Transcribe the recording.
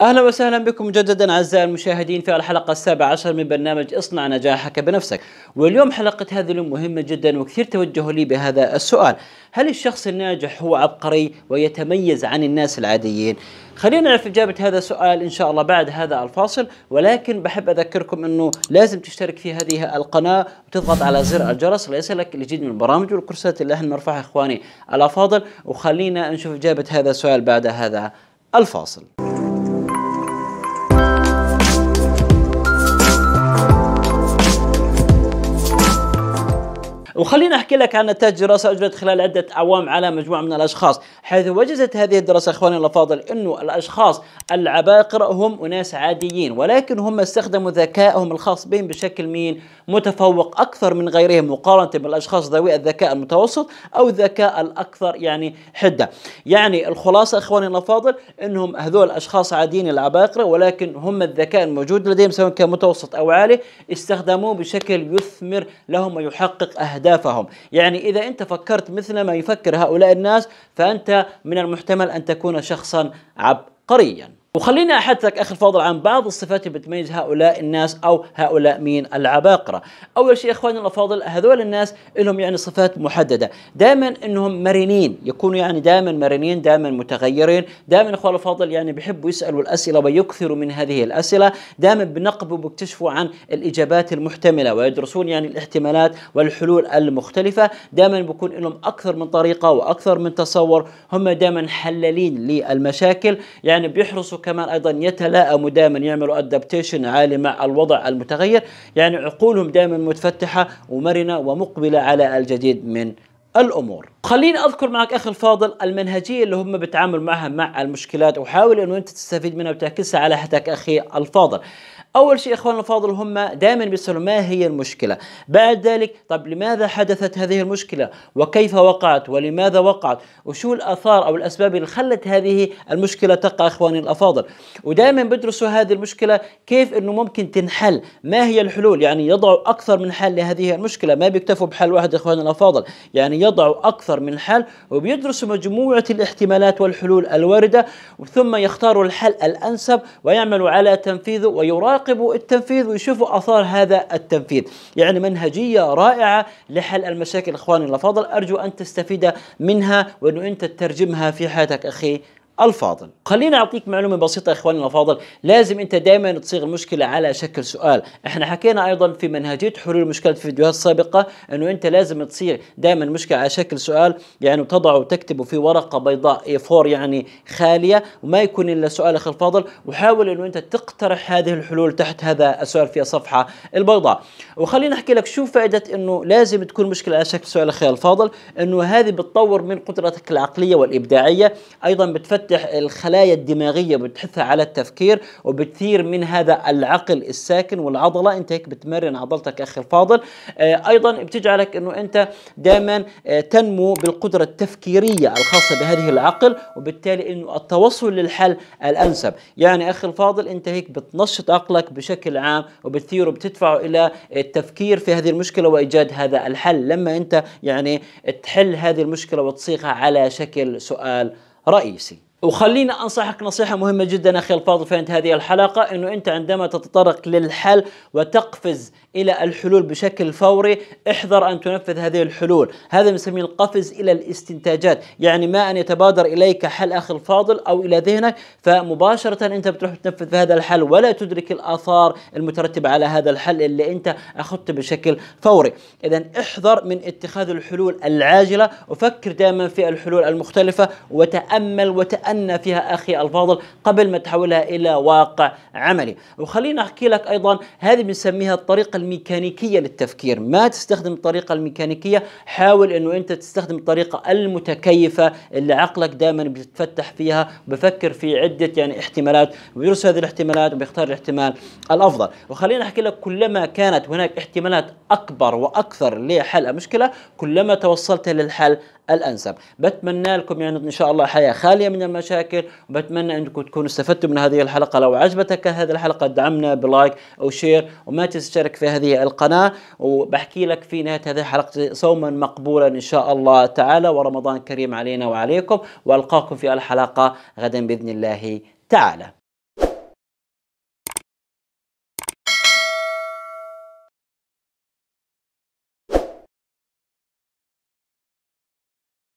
اهلا وسهلا بكم مجددا اعزائي المشاهدين في الحلقه السابعة عشر من برنامج اصنع نجاحك بنفسك، واليوم حلقه هذه اليوم مهمه جدا وكثير توجهوا لي بهذا السؤال، هل الشخص الناجح هو عبقري ويتميز عن الناس العاديين؟ خلينا نعرف اجابه هذا السؤال ان شاء الله بعد هذا الفاصل، ولكن بحب اذكركم انه لازم تشترك في هذه القناه وتضغط على زر الجرس ليصلك الجديد من البرامج والكورسات اللي احنا نرفعها اخواني الافاضل، وخلينا نشوف اجابه هذا السؤال بعد هذا الفاصل. وخليني أحكي لك عن نتائج دراسة اجريت خلال عدة أعوام على مجموعة من الأشخاص حيث وجدت هذه الدراسة إخواني الأفاضل أنه الأشخاص العباقرة هم أناس عاديين ولكن هم استخدموا ذكائهم الخاص بهم بشكل مين متفوق أكثر من غيرهم مقارنة بالأشخاص ذوي الذكاء المتوسط أو الذكاء الأكثر يعني حدة يعني الخلاصة إخواني الأفاضل أنهم هذول الأشخاص عاديين العباقرة ولكن هم الذكاء الموجود لديهم سواء كان متوسط أو عالي استخدموه بشكل يثمر لهم ويحقق أهداف أهدافهم يعني إذا أنت فكرت مثل ما يفكر هؤلاء الناس فأنت من المحتمل أن تكون شخصا عبقريا وخليني احدثك اخي الفاضل عن بعض الصفات اللي بتميز هؤلاء الناس او هؤلاء مين العباقره. اول شيء اخواننا الافاضل هذول الناس لهم يعني صفات محدده، دائما انهم مرنين، يكونوا يعني دائما مرنين، دائما متغيرين، دائما اخواننا الافاضل يعني بيحبوا يسالوا الاسئله ويكثروا من هذه الاسئله، دائما بنقبوا وبيكتشفوا عن الاجابات المحتمله ويدرسون يعني الاحتمالات والحلول المختلفه، دائما بكون لهم اكثر من طريقه واكثر من تصور، هم دائما حلالين للمشاكل، يعني بيحرصوا وكمان ايضا يتلائموا دائما يعملوا ادابتيشن عالي مع الوضع المتغير يعني عقولهم دائما متفتحه ومرنه ومقبله على الجديد من الامور خليني اذكر معك اخي الفاضل المنهجيه اللي هم بيتعاملوا معها مع المشكلات وحاول انه انت تستفيد منها وتعكسها على حياتك اخي الفاضل اول شيء اخواننا الفاضل هم دائما بيسالوا ما هي المشكله بعد ذلك طب لماذا حدثت هذه المشكله وكيف وقعت ولماذا وقعت وشو الاثار او الاسباب اللي خلت هذه المشكله تقع اخواني الافاضل ودائما بدرسوا هذه المشكله كيف انه ممكن تنحل ما هي الحلول يعني يضعوا اكثر من حل لهذه المشكله ما بيكتفوا بحل واحد اخواننا الافاضل يعني يضعوا اكثر من حل وبيدرسوا مجموعه الاحتمالات والحلول الوارده ثم يختاروا الحل الانسب ويعملوا على تنفيذه ويراقب يراقبوا التنفيذ ويشوفوا اثار هذا التنفيذ يعني منهجيه رائعه لحل المشاكل اخواني الافاضل ارجو ان تستفيد منها وانه انت تترجمها في حياتك اخي الفاضل خليني اعطيك معلومه بسيطه اخواننا الافاضل لازم انت دائما تصيغ المشكله على شكل سؤال احنا حكينا ايضا في منهجيه حلول المشكله في فيديوهات سابقه انه انت لازم تصيغ دائما المشكله على شكل سؤال يعني تضعه وتكتبه في ورقه بيضاء اي 4 يعني خاليه وما يكون الا سؤال اخي الفاضل وحاول انه انت تقترح هذه الحلول تحت هذا السؤال في الصفحه البيضاء وخليني احكي لك شو فائده انه لازم تكون مشكله على شكل سؤال اخي الفاضل انه هذه بتطور من قدرتك العقليه والابداعيه ايضا بتفتح بتفتح الخلايا الدماغية بتحثها على التفكير وبتثير من هذا العقل الساكن والعضلة أنت هيك بتمرن عضلتك أخي الفاضل آه، أيضا بتجعلك أنه أنت دائما آه، تنمو بالقدرة التفكيرية الخاصة بهذه العقل وبالتالي أنه التوصل للحل الأنسب يعني أخي الفاضل أنت هيك بتنشط عقلك بشكل عام وبتثيره بتدفعه إلى التفكير في هذه المشكلة وإيجاد هذا الحل لما أنت يعني تحل هذه المشكلة وتصيغها على شكل سؤال رئيسي وخلينا انصحك نصيحه مهمه جدا اخي الفاضل في هذه الحلقه انه انت عندما تتطرق للحل وتقفز الى الحلول بشكل فوري احذر ان تنفذ هذه الحلول هذا نسميه القفز الى الاستنتاجات يعني ما ان يتبادر اليك حل اخي الفاضل او الى ذهنك فمباشره انت بتروح تنفذ في هذا الحل ولا تدرك الاثار المترتبه على هذا الحل اللي انت اخذته بشكل فوري اذا احذر من اتخاذ الحلول العاجله وفكر دائما في الحلول المختلفه وتامل وتأمل تأنى فيها أخي الفاضل قبل ما تحولها إلى واقع عملي وخليني أحكي لك أيضا هذه بنسميها الطريقة الميكانيكية للتفكير ما تستخدم الطريقة الميكانيكية حاول أنه أنت تستخدم الطريقة المتكيفة اللي عقلك دائما بيتفتح فيها بفكر في عدة يعني احتمالات ويرس هذه الاحتمالات وبيختار الاحتمال الأفضل وخليني أحكي لك كلما كانت هناك احتمالات أكبر وأكثر لحل المشكلة كلما توصلت للحل الانسب بتمنى لكم يعني ان شاء الله حياه خاليه من المشاكل وبتمنى انكم تكونوا استفدتوا من هذه الحلقه لو عجبتك هذه الحلقه دعمنا بلايك او شير وما تنسى تشترك في هذه القناه وبحكي لك في نهايه هذه الحلقه صوما مقبولا ان شاء الله تعالى ورمضان كريم علينا وعليكم والقاكم في الحلقه غدا باذن الله تعالى